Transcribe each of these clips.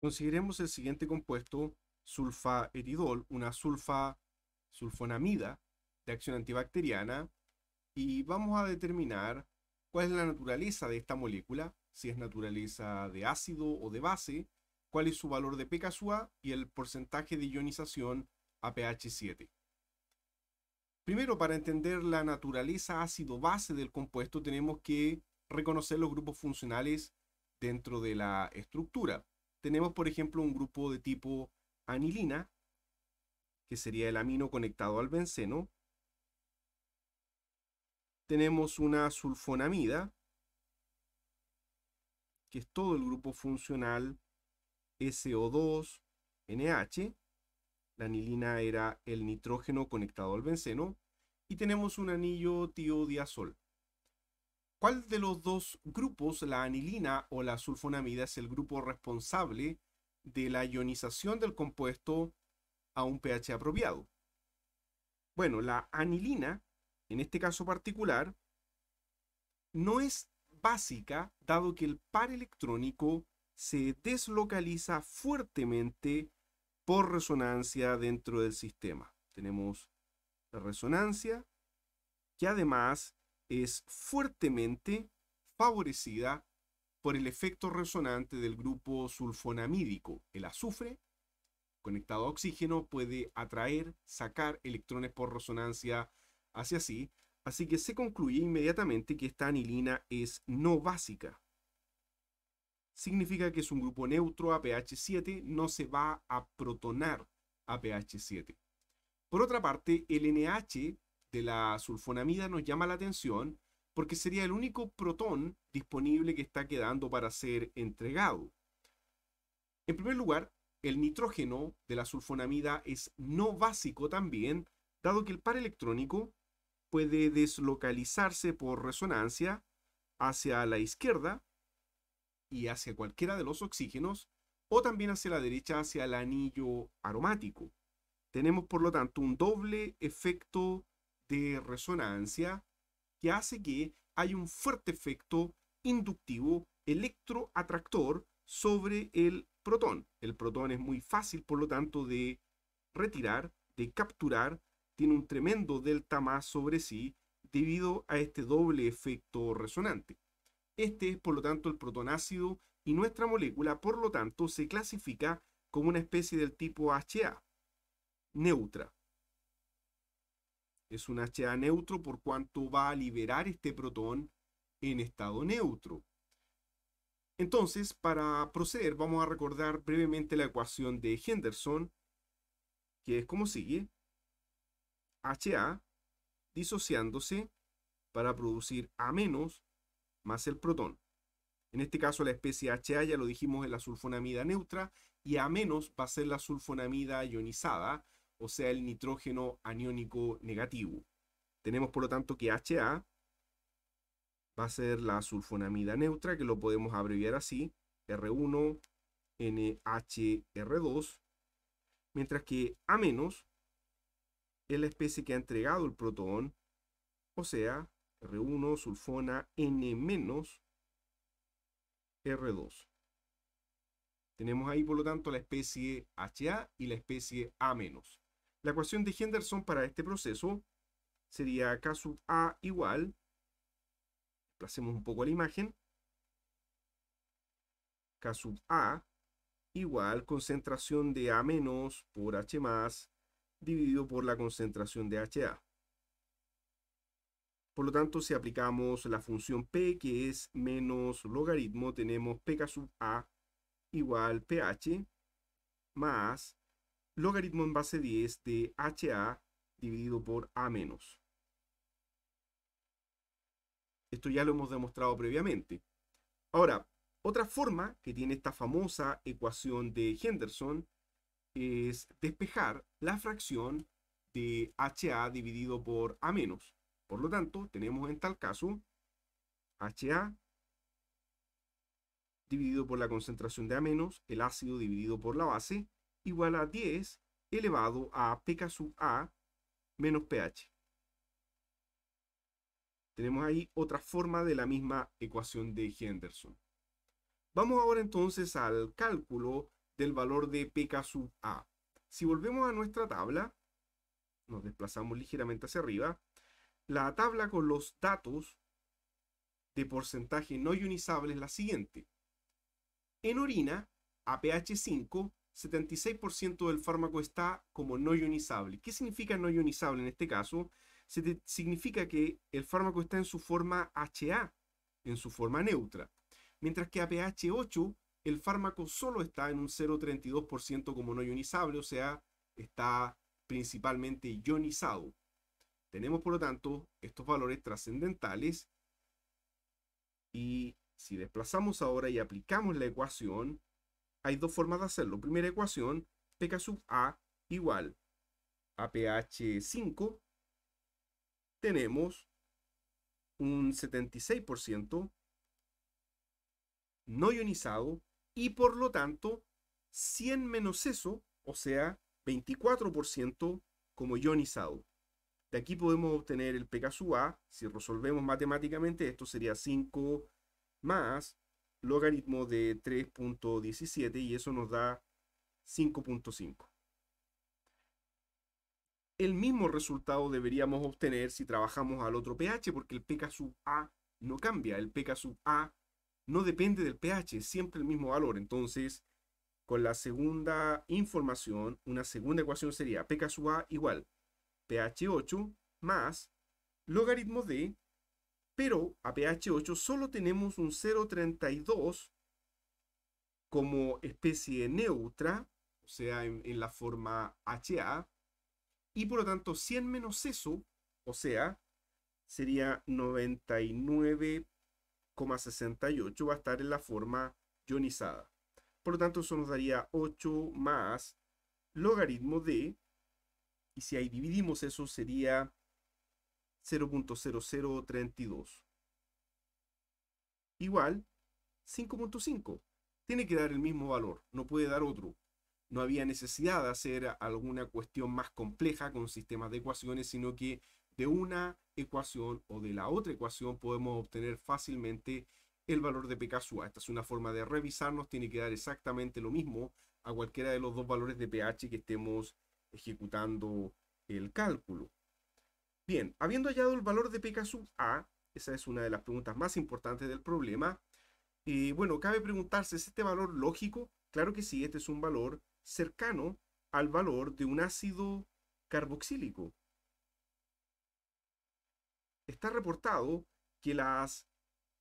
Consideremos el siguiente compuesto, sulfaeridol, una sulfa, sulfonamida de acción antibacteriana, y vamos a determinar cuál es la naturaleza de esta molécula, si es naturaleza de ácido o de base, cuál es su valor de pKa y el porcentaje de ionización a pH 7. Primero, para entender la naturaleza ácido-base del compuesto, tenemos que reconocer los grupos funcionales dentro de la estructura tenemos, por ejemplo, un grupo de tipo anilina, que sería el amino conectado al benceno. Tenemos una sulfonamida, que es todo el grupo funcional SO2, NH. La anilina era el nitrógeno conectado al benceno. Y tenemos un anillo tiodiazol. ¿Cuál de los dos grupos, la anilina o la sulfonamida, es el grupo responsable de la ionización del compuesto a un pH apropiado? Bueno, la anilina, en este caso particular, no es básica dado que el par electrónico se deslocaliza fuertemente por resonancia dentro del sistema. Tenemos la resonancia que además es fuertemente favorecida por el efecto resonante del grupo sulfonamídico, el azufre, conectado a oxígeno, puede atraer, sacar electrones por resonancia hacia sí, así que se concluye inmediatamente que esta anilina es no básica. Significa que es un grupo neutro a pH 7, no se va a protonar a pH 7. Por otra parte, el NH de la sulfonamida nos llama la atención porque sería el único protón disponible que está quedando para ser entregado. En primer lugar, el nitrógeno de la sulfonamida es no básico también, dado que el par electrónico puede deslocalizarse por resonancia hacia la izquierda y hacia cualquiera de los oxígenos, o también hacia la derecha hacia el anillo aromático. Tenemos por lo tanto un doble efecto de resonancia que hace que hay un fuerte efecto inductivo electroatractor sobre el protón. El protón es muy fácil, por lo tanto, de retirar, de capturar, tiene un tremendo delta más sobre sí debido a este doble efecto resonante. Este es, por lo tanto, el protón ácido y nuestra molécula, por lo tanto, se clasifica como una especie del tipo HA, neutra. Es un HA neutro por cuanto va a liberar este protón en estado neutro. Entonces, para proceder, vamos a recordar brevemente la ecuación de Henderson, que es como sigue. HA disociándose para producir A- más el protón. En este caso la especie HA ya lo dijimos es la sulfonamida neutra y A- va a ser la sulfonamida ionizada, o sea el nitrógeno aniónico negativo. Tenemos por lo tanto que HA va a ser la sulfonamida neutra, que lo podemos abreviar así, R1, NHR2, mientras que A- es la especie que ha entregado el protón, o sea, R1 sulfona N- R2. Tenemos ahí, por lo tanto, la especie HA y la especie A-. La ecuación de Henderson para este proceso sería K sub A igual, placemos un poco la imagen, K sub A igual concentración de A menos por H más dividido por la concentración de HA. Por lo tanto, si aplicamos la función P, que es menos logaritmo, tenemos PK sub A igual pH más logaritmo en base 10 de HA dividido por A menos. Esto ya lo hemos demostrado previamente. Ahora, otra forma que tiene esta famosa ecuación de Henderson es despejar la fracción de HA dividido por A menos. Por lo tanto, tenemos en tal caso HA dividido por la concentración de A menos, el ácido dividido por la base, igual a 10 elevado a pk sub a menos ph. Tenemos ahí otra forma de la misma ecuación de Henderson. Vamos ahora entonces al cálculo del valor de pk sub a. Si volvemos a nuestra tabla, nos desplazamos ligeramente hacia arriba, la tabla con los datos de porcentaje no ionizable es la siguiente. En orina, a pH 5, 76% del fármaco está como no ionizable. ¿Qué significa no ionizable en este caso? significa que el fármaco está en su forma HA, en su forma neutra, mientras que a pH 8 el fármaco solo está en un 0,32% como no ionizable, o sea, está principalmente ionizado. Tenemos, por lo tanto, estos valores trascendentales y si desplazamos ahora y aplicamos la ecuación, hay dos formas de hacerlo. Primera ecuación, pk sub a igual a pH 5, tenemos un 76% no ionizado y por lo tanto 100 menos eso, o sea, 24% como ionizado. De aquí podemos obtener el pK sub A, si resolvemos matemáticamente esto sería 5 más logaritmo de 3.17 y eso nos da 5.5. El mismo resultado deberíamos obtener si trabajamos al otro pH porque el pK A no cambia, el pK A no depende del pH, es siempre el mismo valor. Entonces, con la segunda información, una segunda ecuación sería pKa A igual pH 8 más logaritmo de pero a pH 8 solo tenemos un 0,32 como especie neutra, o sea, en, la forma HA, y por lo tanto 100 menos eso, o sea, sería 99,68, va a estar en la forma ionizada. Por lo tanto, eso nos daría 8 más logaritmo de, y si ahí dividimos eso sería 0.0032. Igual 5.5. Tiene que dar el mismo valor, no puede dar otro. No había necesidad de hacer alguna cuestión más compleja con sistemas de ecuaciones, sino que de una ecuación o de la otra ecuación podemos obtener fácilmente el valor de pK Esta es una forma de revisarnos, tiene que dar exactamente lo mismo a cualquiera de los dos valores de pH que estemos ejecutando el cálculo. Bien, habiendo hallado el valor de pKa, a, ah, esa es una de las preguntas más importantes del problema, y bueno, cabe preguntarse, ¿es este valor lógico? Claro que sí, este es un valor cercano al valor de un ácido carboxílico. Está reportado que las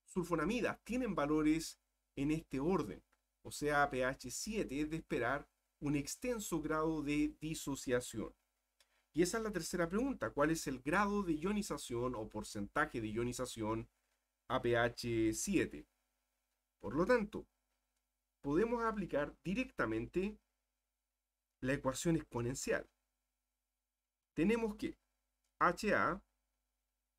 sulfonamidas tienen valores en este orden, o sea, pH 7 es de esperar un extenso grado de disociación. Y esa es la tercera pregunta, ¿cuál es el grado de ionización o porcentaje de ionización a pH 7? Por lo tanto, podemos aplicar directamente la ecuación exponencial. Tenemos que HA,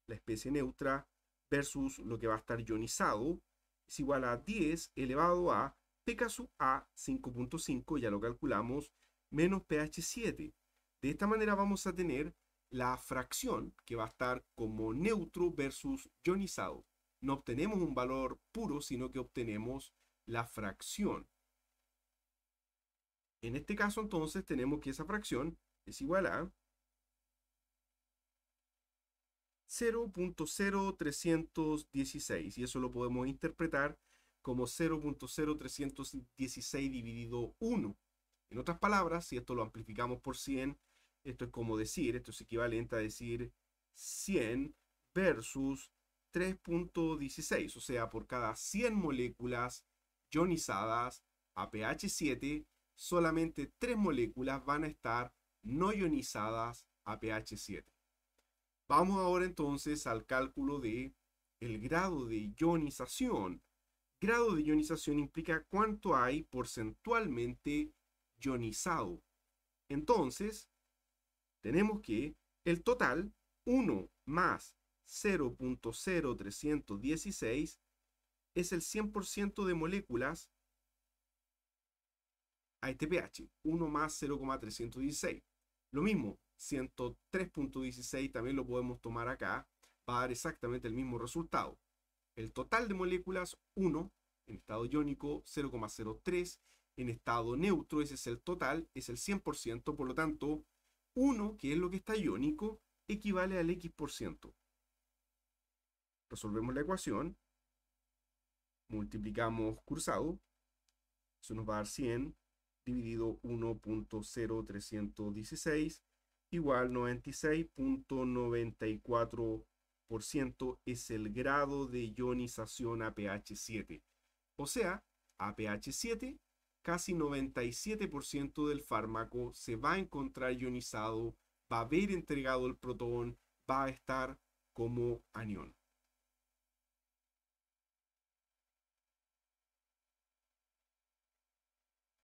la especie neutra, versus lo que va a estar ionizado, es igual a 10 elevado a pKa sub A 5.5, ya lo calculamos, menos pH 7 de esta manera vamos a tener la fracción que va a estar como neutro versus ionizado. No obtenemos un valor puro, sino que obtenemos la fracción. En este caso entonces tenemos que esa fracción es igual a 0.0316 y eso lo podemos interpretar como 0.0316 dividido 1. En otras palabras, si esto lo amplificamos por 100, esto es como decir, esto es equivalente a decir 100 versus 3.16. O sea, por cada 100 moléculas ionizadas a pH 7, solamente 3 moléculas van a estar no ionizadas a pH 7. Vamos ahora entonces al cálculo de el grado de ionización. Grado de ionización implica cuánto hay porcentualmente ionizado. Entonces, tenemos que el total 1 más 0.0316 es el 100% de moléculas a este pH, 1 más 0,316. Lo mismo, 103.16 también lo podemos tomar acá, va a dar exactamente el mismo resultado. El total de moléculas 1 en estado iónico 0,03, en estado neutro ese es el total, es el 100%, por lo tanto 1, que es lo que está iónico, equivale al x%. ciento. Resolvemos la ecuación, multiplicamos cruzado, eso nos va a dar 100 dividido 1.0316 igual 96.94% es el grado de ionización a pH 7. O sea, a pH 7 casi 97% del fármaco se va a encontrar ionizado, va a haber entregado el protón, va a estar como anión.